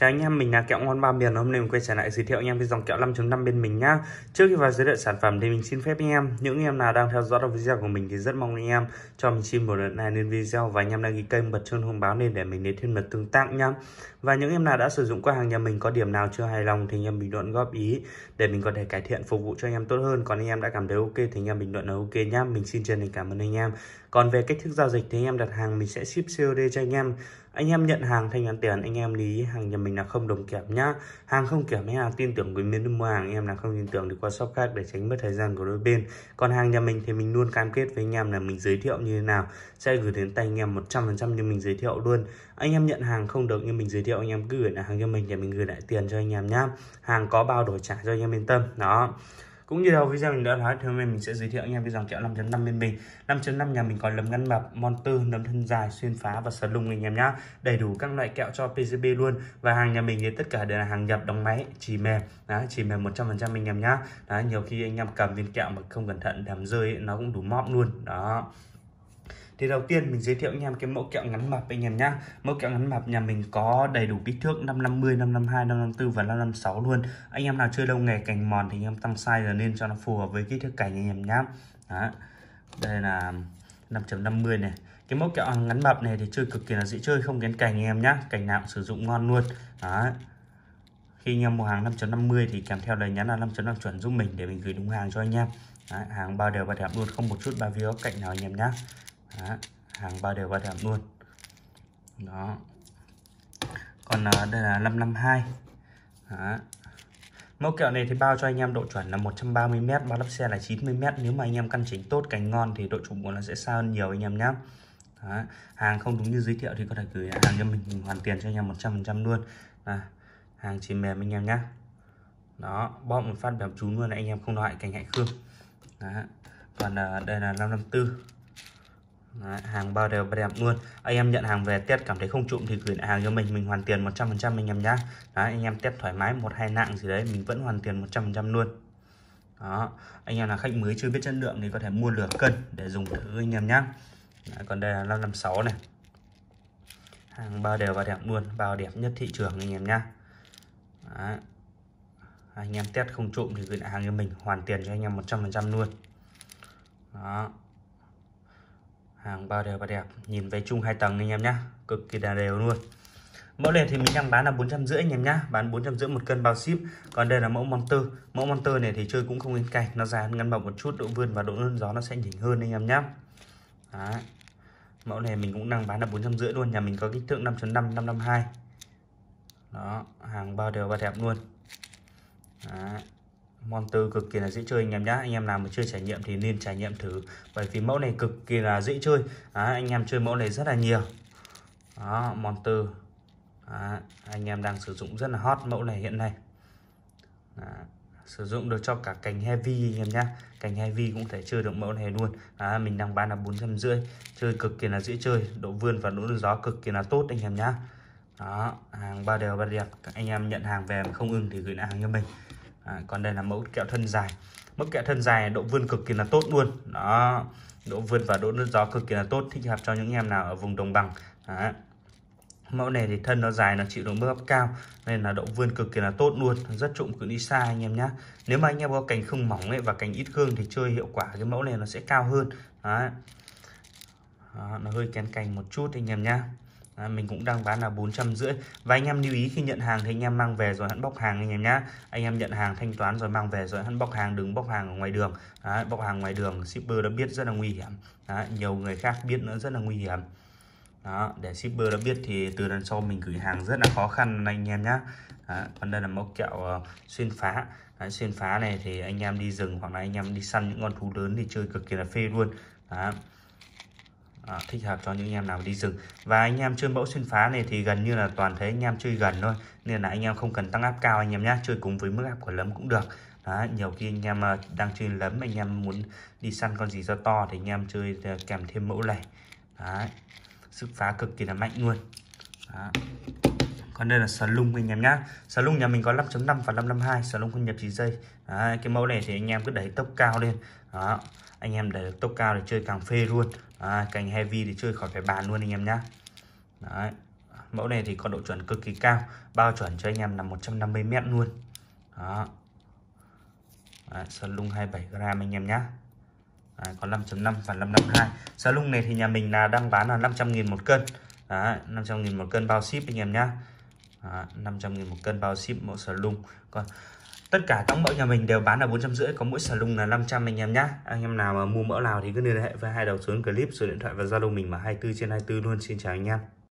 Chào anh em, mình là kẹo ngon ba miền. Hôm nay mình quay trở lại giới thiệu anh em cái dòng kẹo 5.5 bên mình nhá. Trước khi vào giới thiệu sản phẩm thì mình xin phép anh em, những anh em nào đang theo dõi được video của mình thì rất mong anh em cho mình xin một lượt like lên video và anh em đăng ký kênh bật chuông thông báo lên để mình đến thêm lượt tương tác nhá. Và những em nào đã sử dụng qua hàng nhà mình có điểm nào chưa hài lòng thì anh em bình luận góp ý để mình có thể cải thiện phục vụ cho anh em tốt hơn. Còn anh em đã cảm thấy ok thì anh em bình luận là ok nhá. Mình xin chân thành cảm ơn anh em. Còn về cách thức giao dịch thì anh em đặt hàng mình sẽ ship COD cho anh em anh em nhận hàng thanh toán tiền anh em lý hàng nhà mình là không đồng kiểm nhá hàng không kiểm hay hàng tin tưởng với miền mua hàng anh em là không tin tưởng thì qua shop khác để tránh mất thời gian của đôi bên còn hàng nhà mình thì mình luôn cam kết với anh em là mình giới thiệu như thế nào sẽ gửi đến tay anh em 100% như mình giới thiệu luôn anh em nhận hàng không được như mình giới thiệu anh em cứ gửi lại hàng cho mình để mình gửi lại tiền cho anh em nhá hàng có bao đổi trả cho anh em yên tâm đó cũng như đầu video mình đã nói thì hôm nay mình sẽ giới thiệu anh em cái dòng kẹo 5.5 bên mình. 5.5 nhà mình có lấm ngăn mập, mon tư, nấm thân dài, xuyên phá và sờ lung anh em nhá. Đầy đủ các loại kẹo cho PCB luôn và hàng nhà mình thì tất cả đều là hàng nhập đóng máy, chỉ mềm, đó, chỉ mềm 100% anh em nhá. Đó, nhiều khi anh em cầm viên kẹo mà không cẩn thận làm rơi nó cũng đủ móp luôn. Đó thì đầu tiên mình giới thiệu anh em cái mẫu kẹo ngắn mập anh em nhá mẫu kẹo ngắn mập nhà mình có đầy đủ kích thước 550 552 554 và 556 luôn anh em nào chơi lâu nghề cành mòn thì anh em tăng size là nên cho nó phù hợp với kích thước cành anh em nhá đó. đây là 5.50 này cái mẫu kẹo ngắn mập này thì chơi cực kỳ là dễ chơi không kén cành anh em nhá cành nào cũng sử dụng ngon luôn đó khi anh em mua hàng 5.50 thì kèm theo lời nhắn là 5.5 chuẩn giúp mình để mình gửi đúng hàng cho anh em Đấy, hàng bao đều và đẹp luôn không một chút bao vía cạnh nào anh em nhá đó, hàng ba đều ba đảm luôn đó còn à, đây là 552 đó. mẫu kẹo này thì bao cho anh em độ chuẩn là 130m bao lắp xe là 90m nếu mà anh em căn chỉnh tốt cánh ngon thì độ trụ của nó sẽ xa hơn nhiều anh em nhé đó. hàng không đúng như giới thiệu thì có thể gửi hàng cho mình, hoàn tiền cho anh em 100% luôn à, hàng chỉ mềm anh em nhé đó bom một phát bèm chú luôn anh em không loại cành hại khương đó. còn à, đây là 554 Đấy, hàng bao đều đẹp luôn anh em nhận hàng về test cảm thấy không trụm thì gửi lại hàng cho mình mình hoàn tiền 100% anh em nhá đấy, anh em test thoải mái một hai nặng gì đấy mình vẫn hoàn tiền 100% luôn đó anh em là khách mới chưa biết chất lượng thì có thể mua lửa cân để dùng thử anh em nhá đấy, còn đây là 556 này hàng bao đều và đẹp luôn bao đẹp nhất thị trường anh em nhá đấy. anh em test không trộm thì gửi lại hàng cho mình hoàn tiền cho anh em 100% luôn đó hàng bao đều và đẹp nhìn về chung hai tầng anh em nhá cực kỳ đà đều luôn mẫu này thì mình đang bán là bốn trăm rưỡi anh em nhá bán bốn trăm rưỡi một cân bao ship còn đây là mẫu monster mẫu monster này thì chơi cũng không lên cạnh nó dài ngắn bọc một chút độ vươn và độ nôn gió nó sẽ nhỉnh hơn anh em nhá Đấy. mẫu này mình cũng đang bán là bốn trăm rưỡi luôn nhà mình có kích thước 5.5 552 đó hàng bao đều và đẹp luôn Đấy. Monster cực kỳ là dễ chơi anh em nhé, Anh em nào mà chưa trải nghiệm thì nên trải nghiệm thử Bởi vì mẫu này cực kỳ là dễ chơi à, Anh em chơi mẫu này rất là nhiều Đó, Monster à, Anh em đang sử dụng rất là hot mẫu này hiện nay à, Sử dụng được cho cả cành heavy anh em nhé, Cành heavy cũng thể chơi được mẫu này luôn à, Mình đang bán là bốn trăm rưỡi, Chơi cực kỳ là dễ chơi Độ vươn và độ gió cực kỳ là tốt anh em nhé. đó hàng ba đều ba đẹp các anh em nhận hàng về không ưng thì gửi lại hàng cho mình à, còn đây là mẫu kẹo thân dài mẫu kẹo thân dài độ vươn cực kỳ là tốt luôn đó độ vươn và độ nứt gió cực kỳ là tốt thích hợp cho những em nào ở vùng đồng bằng đó. mẫu này thì thân nó dài nó chịu được bước cao nên là độ vươn cực kỳ là tốt luôn rất trụng cự đi xa anh em nhé nếu mà anh em có cành không mỏng ấy và cành ít gương thì chơi hiệu quả cái mẫu này nó sẽ cao hơn đó. Đó, nó hơi kén cành một chút anh em nhé. À, mình cũng đang bán là bốn trăm rưỡi và anh em lưu ý khi nhận hàng thì anh em mang về rồi hãng bóc hàng anh em nhá anh em nhận hàng thanh toán rồi mang về rồi hãng bóc hàng đứng bóc hàng ở ngoài đường Đấy, bóc hàng ngoài đường shipper đã biết rất là nguy hiểm Đấy, nhiều người khác biết nữa rất là nguy hiểm đó, để shipper đã biết thì từ lần sau mình gửi hàng rất là khó khăn anh em nhé Đấy, còn đây là mẫu kẹo uh, xuyên phá Đấy, xuyên phá này thì anh em đi rừng hoặc là anh em đi săn những con thú lớn thì chơi cực kỳ là phê luôn Đấy à, thích hợp cho những anh em nào đi rừng và anh em chơi mẫu xuyên phá này thì gần như là toàn thế anh em chơi gần thôi nên là anh em không cần tăng áp cao anh em nhé chơi cùng với mức áp của lấm cũng được đó, nhiều khi anh em à, đang chơi lấm anh em muốn đi săn con gì do to thì anh em chơi à, kèm thêm mẫu này Đấy. sức phá cực kỳ là mạnh luôn Đó. còn đây là sờ lung anh em nhá sờ lung nhà mình có 5.5 và 552 sờ lung không nhập chỉ dây Đấy. cái mẫu này thì anh em cứ đẩy tốc cao lên Đó. anh em đẩy tốc cao để chơi càng phê luôn à, cành heavy thì chơi khỏi phải bàn luôn anh em nhá đấy mẫu này thì có độ chuẩn cực kỳ cao bao chuẩn cho anh em là 150 mét luôn đó Đấy, sơn lung 27 gram anh em nhá Đấy, có 5.5 và 552 sơn lung này thì nhà mình là đang bán là 500.000 một cân Đấy, 500.000 một cân bao ship anh em nhé 500.000 một cân bao ship mẫu sơn lung còn tất cả các mẫu nhà mình đều bán là bốn trăm rưỡi có mỗi xà lung là 500 anh em nhá anh em nào mà mua mẫu nào thì cứ liên hệ với hai đầu số clip số điện thoại và zalo mình mà 24 trên 24 luôn xin chào anh em